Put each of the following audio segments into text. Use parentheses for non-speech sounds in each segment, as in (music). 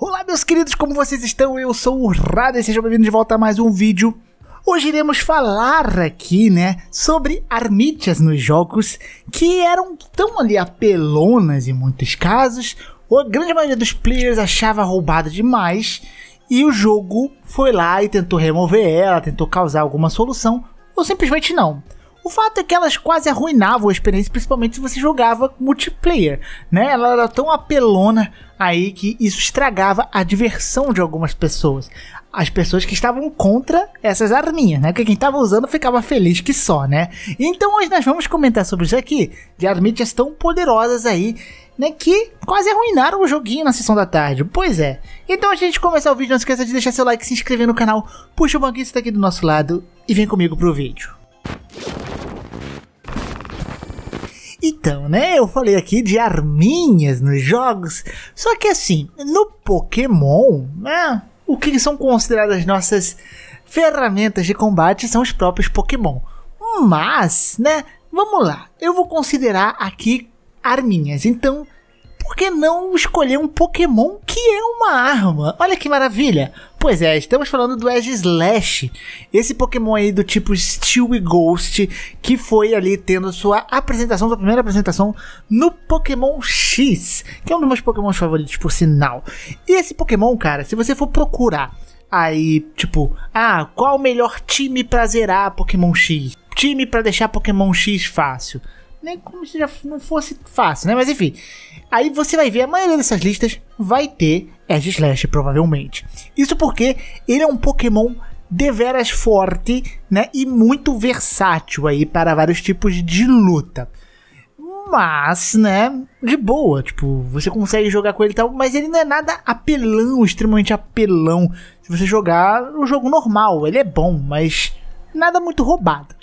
Olá meus queridos, como vocês estão? Eu sou o Rada e sejam bem-vindos de volta a mais um vídeo. Hoje iremos falar aqui, né, sobre armítias nos jogos que eram tão ali apelonas em muitos casos. A grande maioria dos players achava roubada demais e o jogo foi lá e tentou remover ela, tentou causar alguma solução, ou simplesmente não. O fato é que elas quase arruinavam a experiência, principalmente se você jogava multiplayer, né? Ela era tão apelona aí que isso estragava a diversão de algumas pessoas. As pessoas que estavam contra essas arminhas, né? Porque quem estava usando ficava feliz que só, né? Então hoje nós vamos comentar sobre isso aqui, de arminhas tão poderosas aí né, que quase arruinaram o joguinho na sessão da tarde. Pois é. Então, antes de a gente começar o vídeo, não esqueça de deixar seu like, se inscrever no canal, puxa o banquinho está aqui do nosso lado e vem comigo pro vídeo. Então, né, eu falei aqui de arminhas nos jogos, só que assim, no Pokémon, né, o que são consideradas nossas ferramentas de combate são os próprios Pokémon. Mas, né, vamos lá, eu vou considerar aqui arminhas, então por que não escolher um Pokémon que é uma arma? Olha que maravilha! Pois é, estamos falando do Edge Slash, esse Pokémon aí do tipo Steel e Ghost, que foi ali tendo sua apresentação, sua primeira apresentação no Pokémon X, que é um dos meus Pokémon favoritos, por sinal. E esse Pokémon, cara, se você for procurar aí, tipo, ah, qual o melhor time pra zerar Pokémon X? Time pra deixar Pokémon X fácil. Nem como se já não fosse fácil, né? Mas enfim. Aí você vai ver, a maioria dessas listas vai ter Ash é, é Slash, provavelmente. Isso porque ele é um Pokémon deveras forte, né, e muito versátil aí para vários tipos de luta. Mas, né, de boa, tipo, você consegue jogar com ele e tal, mas ele não é nada apelão, extremamente apelão. Se você jogar no jogo normal, ele é bom, mas nada muito roubado.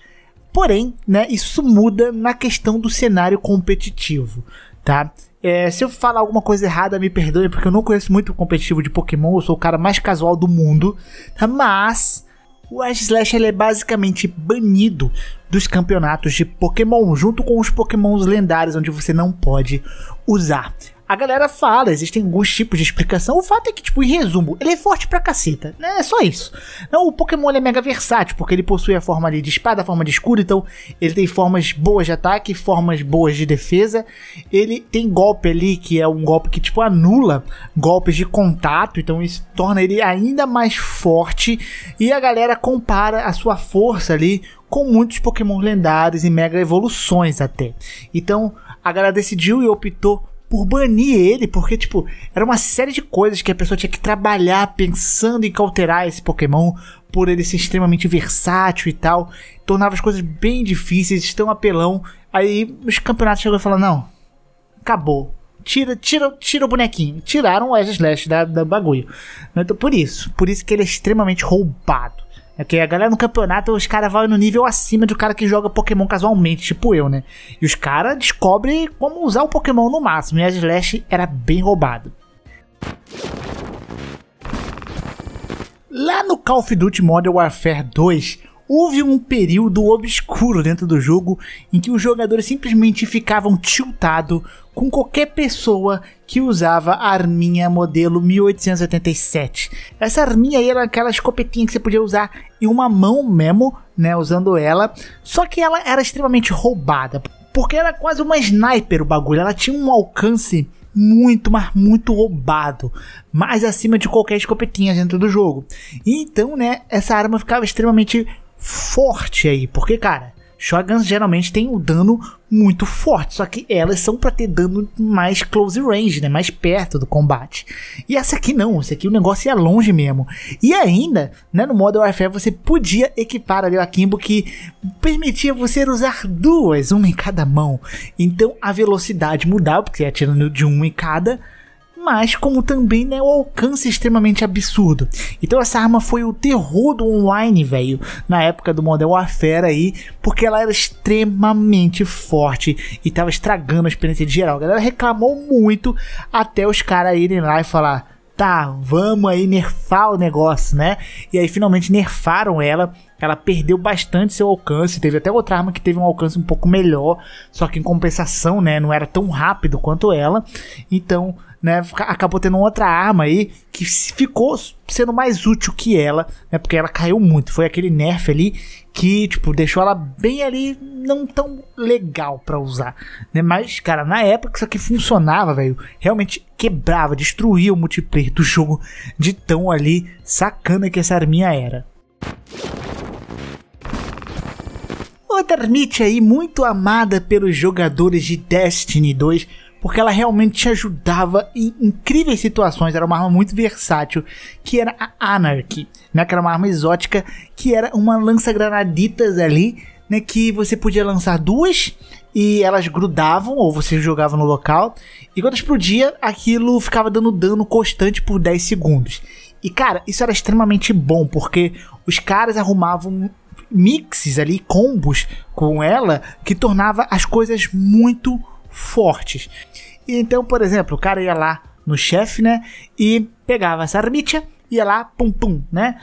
Porém, né, isso muda na questão do cenário competitivo, tá? É, se eu falar alguma coisa errada, me perdoe, porque eu não conheço muito o competitivo de Pokémon, eu sou o cara mais casual do mundo. Tá? Mas o Ash Slash ele é basicamente banido dos campeonatos de Pokémon, junto com os Pokémons lendários, onde você não pode usar. A galera fala, existem alguns tipos de explicação. O fato é que, tipo, em resumo, ele é forte pra caceta, né? É só isso. Não, o Pokémon é mega versátil, porque ele possui a forma de espada, a forma de escudo, então ele tem formas boas de ataque, formas boas de defesa. Ele tem golpe ali, que é um golpe que, tipo, anula golpes de contato, então isso torna ele ainda mais forte. E a galera compara a sua força ali com muitos Pokémon lendários e mega evoluções até. Então, a galera decidiu e optou por banir ele, porque, tipo, era uma série de coisas que a pessoa tinha que trabalhar pensando em alterar esse Pokémon, por ele ser extremamente versátil e tal, tornava as coisas bem difíceis, tão apelão. Aí os campeonatos chegou e falou: não, acabou. Tira, tira, tira o bonequinho. Tiraram o Edge Slash da, da bagulho. Então, por isso, por isso que ele é extremamente roubado. É que a galera no campeonato, os caras vão no nível acima do cara que joga Pokémon casualmente, tipo eu, né? E os caras descobrem como usar o Pokémon no máximo. E a Slash era bem roubado. Lá no Call of Duty Modern Warfare 2, Houve um período obscuro dentro do jogo em que os jogadores simplesmente ficavam tiltados com qualquer pessoa que usava a arminha modelo 1887. Essa arminha aí era aquela escopetinha que você podia usar em uma mão mesmo, né, usando ela, só que ela era extremamente roubada, porque era quase uma sniper o bagulho, ela tinha um alcance muito, mas muito roubado, mais acima de qualquer escopetinha dentro do jogo. E então, né, essa arma ficava extremamente forte aí, porque, cara, shotguns geralmente tem um dano muito forte, só que elas são para ter dano mais close range, né, mais perto do combate. E essa aqui não, essa aqui o negócio é longe mesmo. E ainda, né, no modo Warfare você podia equipar ali o Akimbo que permitia você usar duas, uma em cada mão. Então a velocidade mudava, porque você ia atirando de uma em cada, mas como também né, o alcance é extremamente absurdo. Então essa arma foi o terror do online, velho, na época do Modern Warfare aí, porque ela era extremamente forte e tava estragando a experiência de geral. A galera reclamou muito até os caras irem lá e falar: "Tá, vamos aí nerfar o negócio, né?" E aí finalmente nerfaram ela ela perdeu bastante seu alcance. Teve até outra arma que teve um alcance um pouco melhor, só que em compensação, né, não era tão rápido quanto ela. Então, né, acabou tendo outra arma aí que ficou sendo mais útil que ela, né, porque ela caiu muito. Foi aquele nerf ali que, tipo, deixou ela bem ali não tão legal para usar, né? Mas, cara, na época isso aqui funcionava, velho. Realmente quebrava, destruía o multiplayer do jogo de tão ali sacana que essa arminha era. Lantermite aí muito amada pelos jogadores de Destiny 2, porque ela realmente te ajudava em incríveis situações, era uma arma muito versátil, que era a Anarchy, né, que era uma arma exótica, que era uma lança-granaditas ali, né, que você podia lançar duas e elas grudavam, ou você jogava no local, e quando explodia, aquilo ficava dando dano constante por 10 segundos. E cara, isso era extremamente bom, porque os caras arrumavam mixes ali, combos com ela, que tornava as coisas muito fortes. E então, por exemplo, o cara ia lá no chefe, né? E pegava essa ermitia, ia lá, pum pum, né?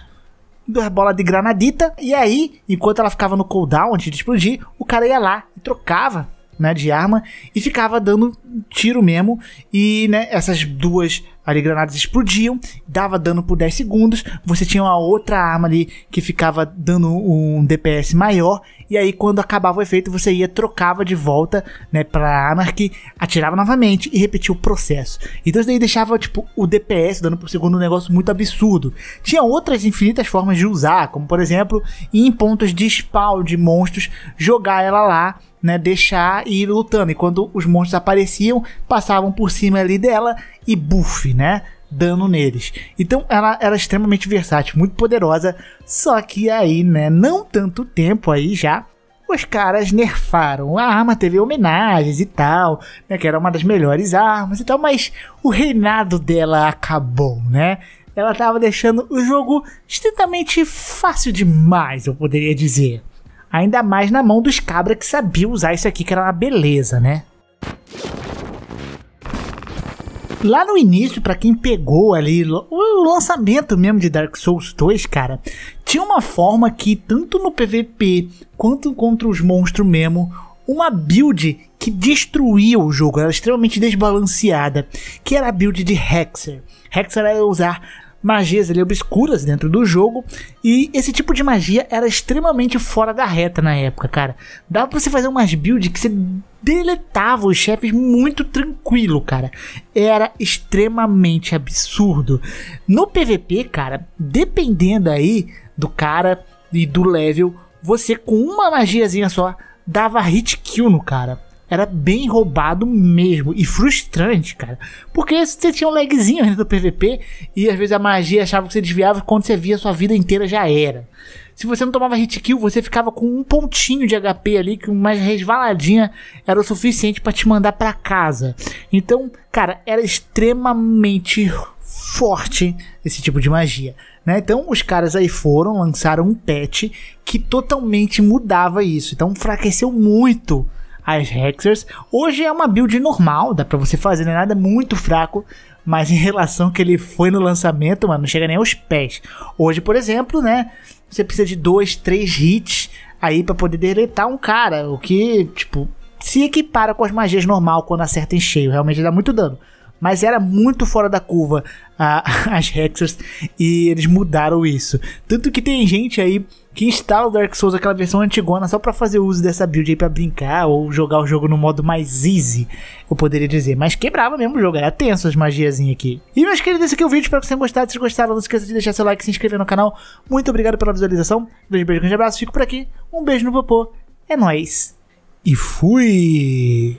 Duas bolas de granadita. E aí, enquanto ela ficava no cooldown antes de explodir, o cara ia lá e trocava né, de arma e ficava dando tiro mesmo. E né, essas duas ali granadas explodiam, dava dano por 10 segundos, você tinha uma outra arma ali que ficava dando um DPS maior, e aí quando acabava o efeito você ia, trocava de volta, né, pra Anarchy, atirava novamente e repetia o processo. Então isso daí deixava, tipo, o DPS, dando por segundo, um negócio muito absurdo. Tinha outras infinitas formas de usar, como por exemplo, em pontos de spawn de monstros, jogar ela lá, né, deixar e ir lutando. E quando os monstros apareciam, passavam por cima ali dela e buff, né? Dano neles. Então ela era extremamente versátil, muito poderosa. Só que aí, né? Não tanto tempo aí já. Os caras nerfaram. A arma teve homenagens e tal, né? Que era uma das melhores armas e tal, mas o reinado dela acabou, né? Ela estava deixando o jogo extremamente fácil demais, eu poderia dizer. Ainda mais na mão dos cabras que sabiam usar isso aqui, que era uma beleza, né? lá no início, para quem pegou ali o lançamento mesmo de Dark Souls 2, cara, tinha uma forma que tanto no PVP quanto contra os monstros mesmo, uma build que destruía o jogo, era extremamente desbalanceada, que era a build de Hexer. Hexer era usar magias ali obscuras dentro do jogo. E esse tipo de magia era extremamente fora da reta na época, cara. Dava pra você fazer umas builds que você deletava os chefes muito tranquilo, cara. Era extremamente absurdo. No PVP, cara, dependendo aí do cara e do level, você com uma magiazinha só dava hit kill no cara. Era bem roubado mesmo. E frustrante, cara. Porque você tinha um lagzinho ainda do PVP. E às vezes a magia achava que você desviava. Quando você via, sua vida inteira já era. Se você não tomava hit kill, você ficava com um pontinho de HP ali, que uma resvaladinha era o suficiente para te mandar para casa. Então, cara, era extremamente forte esse tipo de magia. Né? Então os caras aí foram, lançaram um patch que totalmente mudava isso. Então enfraqueceu muito as Hexers. Hoje é uma build normal, dá pra você fazer, não é nada muito fraco. Mas em relação que ele foi no lançamento, mano, não chega nem aos pés. Hoje, por exemplo, né? Você precisa de dois, três hits aí para poder deletar um cara. O que, tipo, se equipara com as magias normal quando acerta em cheio. Realmente dá muito dano. Mas era muito fora da curva a, ah, (laughs) as Hexers e eles mudaram isso. Tanto que tem gente aí que instala o Dark Souls, aquela versão antigona, só para fazer uso dessa build aí pra brincar ou jogar o jogo no modo mais easy, eu poderia dizer. Mas quebrava mesmo o jogo, era tenso as magiazinhas aqui. E meus queridos, esse aqui é o vídeo, espero que vocês tenham gostado. Se gostaram, não esqueça de deixar seu like, se inscrever no canal. Muito obrigado pela visualização. Dois beijos, grande abraço, fico por aqui. Um beijo no popô, é nóis e fui!